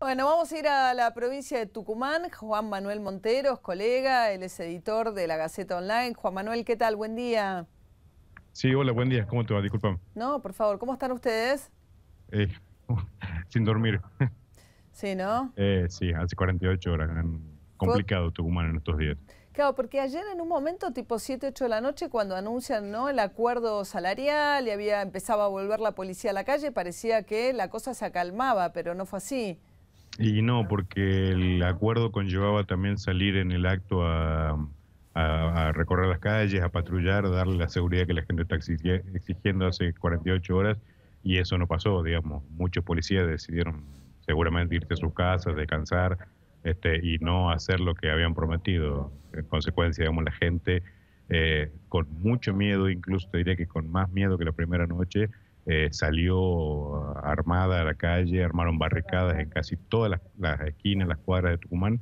Bueno, vamos a ir a la provincia de Tucumán. Juan Manuel Monteros, colega, él es editor de la Gaceta Online. Juan Manuel, ¿qué tal? Buen día. Sí, hola, buen día. ¿Cómo te va? Disculpame. No, por favor, ¿cómo están ustedes? Eh, sin dormir. Sí, ¿no? Eh, sí, hace 48 horas. Complicado Tucumán en estos días. Claro, porque ayer en un momento, tipo 7, 8 de la noche, cuando anuncian ¿no? el acuerdo salarial y había empezaba a volver la policía a la calle, parecía que la cosa se acalmaba, pero no fue así. Y no, porque el acuerdo conllevaba también salir en el acto a, recorrer las calles, a patrullar, a darle la seguridad que la gente está exigiendo hace 48 horas y eso no pasó, digamos. Muchos policías decidieron seguramente irse a sus casas, descansar este, y no hacer lo que habían prometido. En consecuencia, digamos, la gente eh, con mucho miedo, incluso te diría que con más miedo que la primera noche, eh, salió armada a la calle, armaron barricadas en casi todas las, esquinas, las cuadras de Tucumán,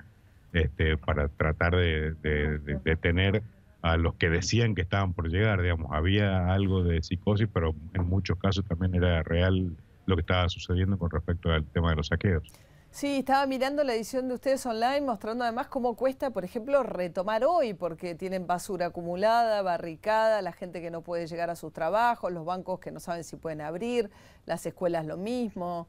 este, para tratar de, de, detener a los que decían que estaban por llegar, digamos, había algo de psicosis, pero en muchos casos también era real lo que estaba sucediendo con respecto al tema de los saqueos. Sí, estaba mirando la edición de ustedes online mostrando además cómo cuesta, por ejemplo, retomar hoy, porque tienen basura acumulada, barricada, la gente que no puede llegar a sus trabajos, los bancos que no saben si pueden abrir, las escuelas lo mismo.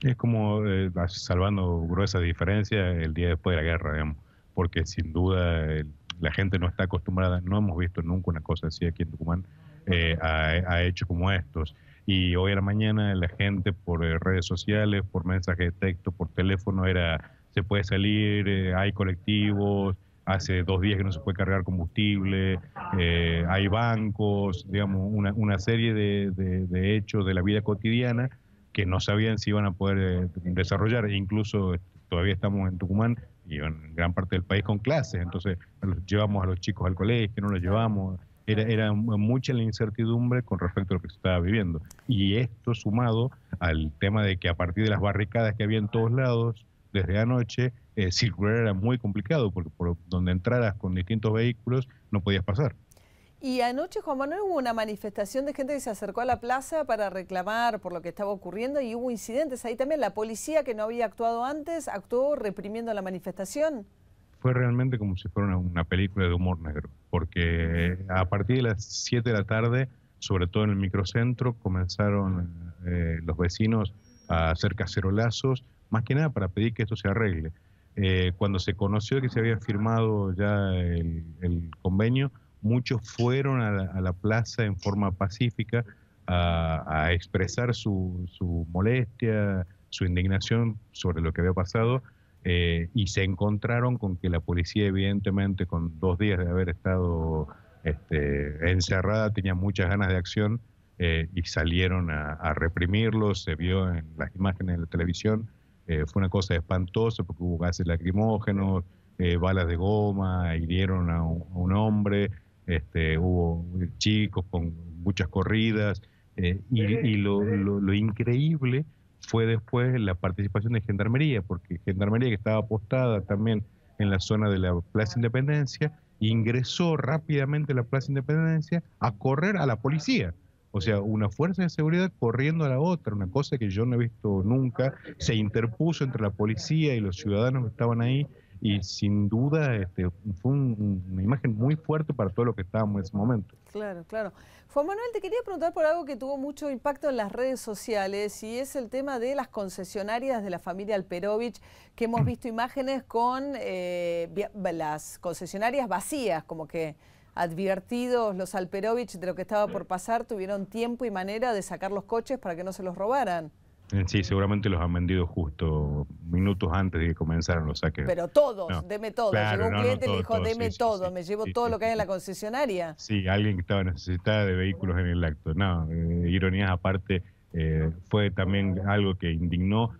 Es como eh, salvando gruesa diferencia el día después de la guerra, porque sin duda eh, la gente no está acostumbrada, no hemos visto nunca una cosa así aquí en Tucumán, eh, hecho a hechos como estos y hoy a la mañana la gente por eh, redes sociales, por mensajes de texto, por teléfono era, se puede salir, eh, hay colectivos, hace dos días que no se puede cargar combustible, eh, hay bancos, digamos, una, una serie de, hechos de la vida cotidiana que no sabían si iban a poder desarrollar. E incluso todavía estamos en Tucumán y en gran parte del país con clases, entonces los llevamos a los chicos al colegio, no los llevamos, era, era mucha la incertidumbre con respecto a lo que se estaba viviendo. Y esto sumado al tema de que a partir de las barricadas que había en todos lados, desde anoche, eh, circular era muy complicado, porque por donde entraras con distintos vehículos no podías pasar. Y anoche, Juan Manuel, hubo una manifestación de gente que se acercó a la plaza para reclamar por lo que estaba ocurriendo y hubo incidentes ahí también. La policía que no había actuado antes actuó reprimiendo la manifestación fue realmente como si fuera una, película de humor negro, porque a partir de las 7 de la tarde, sobre todo en el microcentro, comenzaron eh, los vecinos a hacer cacerolazos, más que nada para pedir que esto se arregle. Eh, cuando se conoció que se había firmado ya el, convenio, muchos fueron a la, plaza en forma pacífica a, expresar su molestia, su indignación sobre lo que había pasado eh, y se encontraron con que la policía, evidentemente, con dos días de haber estado este, encerrada, tenía muchas ganas de acción eh, y salieron a, reprimirlos, se vio en las imágenes de la televisión, eh, fue una cosa espantosa porque hubo gases lacrimógenos, balas de goma, hirieron a un, hombre, este, hubo chicos con muchas corridas, y, y lo, lo, lo increíble fue después la participación de Gendarmería, porque Gendarmería, que estaba apostada también en la zona de la Plaza Independencia, ingresó rápidamente a la Plaza Independencia a correr a la policía. O sea, una fuerza de seguridad corriendo a la otra, una cosa que yo no he visto nunca. Se interpuso entre la policía y los ciudadanos que estaban ahí y sin duda este, fue una imagen muy fuerte para todo lo que estábamos en ese momento. Claro, claro. Juan Manuel, te quería preguntar por algo que tuvo mucho impacto en las redes sociales y es el tema de las concesionarias de la familia Alperovich, que hemos mm. visto imágenes con eh, las concesionarias vacías, como que advertidos los Alperovich de lo que estaba por pasar, tuvieron tiempo y manera de sacar los coches para que no se los robaran. Sí, seguramente los han vendido justo minutos antes de que comenzaran los saques. Pero todos, deme todo. Claro, Llegó un cliente le dijo, deme todo, me llevo todo lo que hay en la concesionaria. Sí, alguien que estaba necesitada de vehículos en el acto. No, eh, ironías aparte, eh, fue también algo que indignó.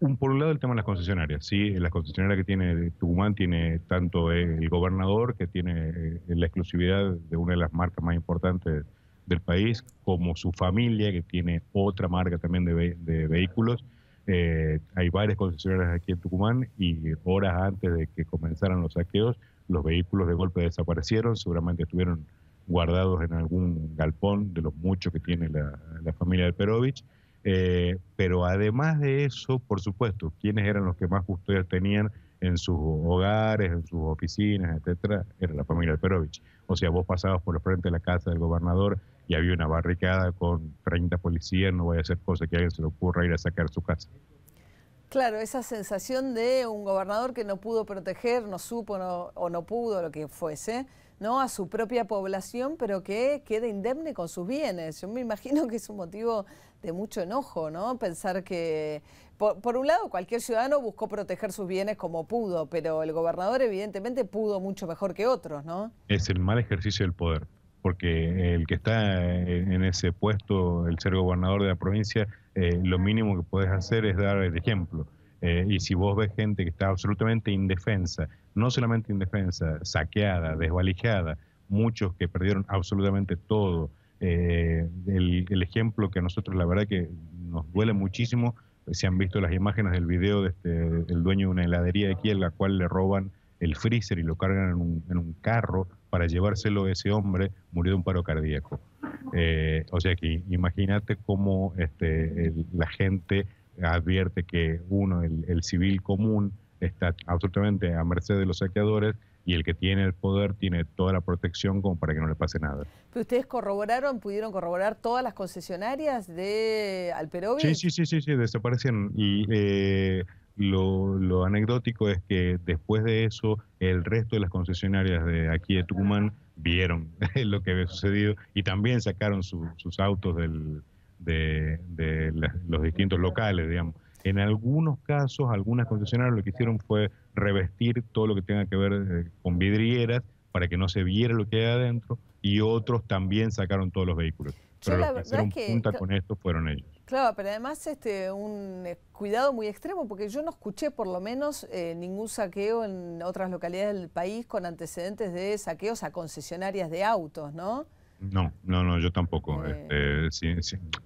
Un, por un lado el tema de las concesionarias, sí, las concesionarias que tiene Tucumán tiene tanto el gobernador que tiene eh, la exclusividad de una de las marcas más importantes del país, como su familia, que tiene otra marca también de, de vehículos. Eh, hay varias concesionarias aquí en Tucumán y horas antes de que comenzaran los saqueos, los vehículos de golpe desaparecieron, seguramente estuvieron guardados en algún galpón de los muchos que tiene la, familia del Perovich. Eh, pero además de eso, por supuesto, ¿quiénes eran los que más custodias tenían? en sus hogares, en sus oficinas, etcétera, era la familia Perovich. O sea, vos pasabas por el frente de la casa del gobernador y había una barricada con 30 policías, no voy a hacer cosa que a alguien se le ocurra ir a sacar su casa. Claro, esa sensación de un gobernador que no pudo proteger, no supo o no pudo, lo que fuese, ¿no? a su propia población, pero que quede indemne con sus bienes. Yo me imagino que es un motivo de mucho enojo, ¿no? Pensar que, por, un lado, cualquier ciudadano buscó proteger sus bienes como pudo, pero el gobernador evidentemente pudo mucho mejor que otros, ¿no? Es el mal ejercicio del poder, porque el que está en ese puesto, el ser gobernador de la provincia, eh, lo mínimo que puedes hacer es dar el ejemplo. Eh, y si vos ves gente que está absolutamente indefensa, no solamente indefensa, saqueada, desvalijada, muchos que perdieron absolutamente todo, eh, el, ejemplo que a nosotros la verdad que nos duele muchísimo, eh, se han visto las imágenes del video del de este, dueño de una heladería de aquí, en la cual le roban el freezer y lo cargan en un, carro para llevárselo a ese hombre, murió de un paro cardíaco. o sea que imagínate cómo este, la gente advierte que uno, el, civil común, está absolutamente a merced de los saqueadores y el que tiene el poder tiene toda la protección como para que no le pase nada. ustedes corroboraron, pudieron corroborar todas las concesionarias de Alperovich? Sí, sí, sí, sí, sí, desaparecieron. Y eh, lo, anecdótico es que después de eso, el resto de las concesionarias de aquí de Tucumán vieron lo que había sucedido y también sacaron sus autos del, de, los distintos locales, digamos. En algunos casos, algunas concesionarias lo que hicieron fue revestir todo lo que tenga que ver eh, con vidrieras para que no se viera lo que hay adentro y otros también sacaron todos los vehículos. Pero los que hicieron punta con esto fueron ellos. Claro, pero además este un eh, cuidado muy extremo, porque yo no escuché por lo menos eh, ningún saqueo en otras localidades del país con antecedentes de saqueos a concesionarias de autos, ¿no? No, no, no, yo tampoco. Este,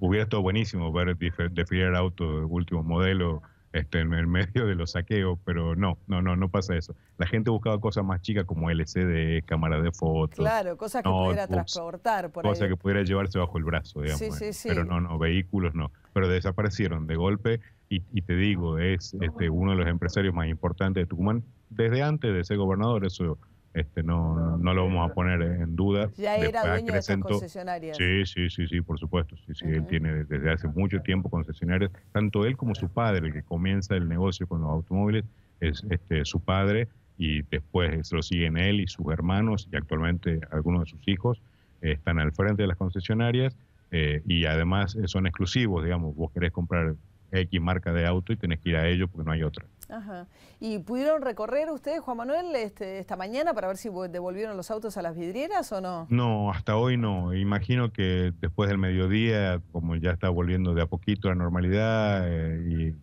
hubiera estado buenísimo ver definir autos Auto, último modelo, este, en medio de los saqueos, pero no, no, no, no pasa eso. La gente buscaba cosas más chicas como LCD, cámara de fotos. Claro, cosas que pudiera transportar. Por cosas que pudiera llevarse bajo el brazo, digamos. Eh, pero no, no, vehículos no. Pero desaparecieron de golpe y, te digo, es este, uno de los empresarios más importantes de Tucumán desde antes de ser gobernador, eso este, no, no lo vamos a poner en duda. Ya era dueño de esas concesionarias. Sí, sí, sí, sí, por supuesto. Sí, sí, él tiene desde hace mucho tiempo concesionarias. Tanto él como su padre, el que comienza el negocio con los automóviles, es este, su padre y después lo siguen él y sus hermanos y actualmente algunos de sus hijos eh, están al frente de las concesionarias eh, y además eh, son exclusivos, digamos, vos querés comprar X marca de auto y tenés que ir a ellos porque no hay otra. Ajá. ¿Y pudieron recorrer ustedes, Juan Manuel, este, esta mañana para ver si devolvieron los autos a las vidrieras o no? No, hasta hoy no. Imagino que después del mediodía, como ya está volviendo de a poquito la normalidad eh,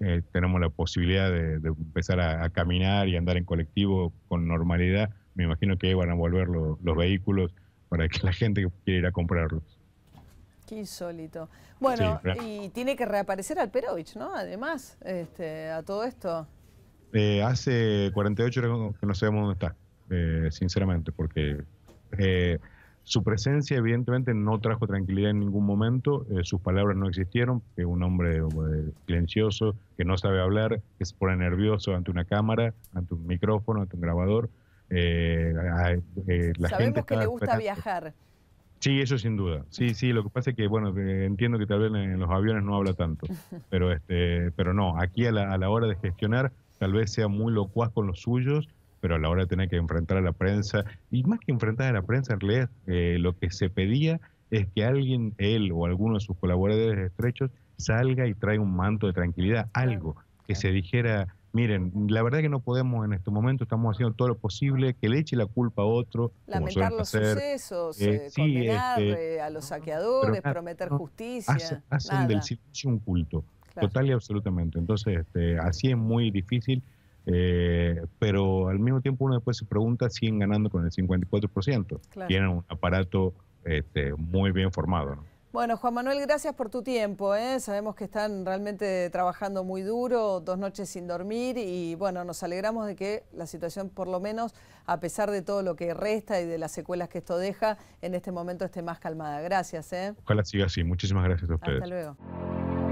y eh, tenemos la posibilidad de, empezar a, caminar y andar en colectivo con normalidad, me imagino que ahí van a volver los vehículos para que la gente quiera ir a comprarlos. Qué insólito. Bueno, y tiene que reaparecer al Perovich, ¿no? Además, este, a todo esto. Eh, hace 48 horas que no sabemos dónde está, eh, sinceramente, porque eh, su presencia evidentemente no trajo tranquilidad en ningún momento, sus palabras no existieron, es un hombre silencioso, que no sabe hablar, que se pone nervioso ante una cámara, ante un micrófono, ante un grabador. La Sabemos que le gusta viajar. Sí, eso sin duda. Sí, sí, lo que pasa es que, bueno, eh, entiendo que tal vez en los aviones no habla tanto, pero, este, pero no, aquí a la, a la hora de gestionar tal vez sea muy locuaz con los suyos, pero a la hora de tener que enfrentar a la prensa, y más que enfrentar a la prensa, en realidad eh, lo que se pedía es que alguien, él o alguno de sus colaboradores estrechos, salga y traiga un manto de tranquilidad, algo que se dijera, Miren, la verdad que no podemos en este momento, estamos haciendo todo lo posible, que le eche la culpa a otro. Lamentar los sucesos, eh, eh este, condenar eh, a los saqueadores, prometer justicia. Hacen, del silencio un culto, total y absolutamente. Entonces, este, así es muy difícil, eh, pero al mismo tiempo uno después se pregunta, ¿siguen ganando con el 54%? Tienen un aparato este, muy bien formado. ¿no? Bueno, Juan Manuel, gracias por tu tiempo. ¿eh? Sabemos que están realmente trabajando muy duro, dos noches sin dormir y bueno, nos alegramos de que la situación, por lo menos, a pesar de todo lo que resta y de las secuelas que esto deja, en este momento esté más calmada. Gracias. ¿eh? Ojalá siga así. Muchísimas gracias a ustedes. Hasta luego.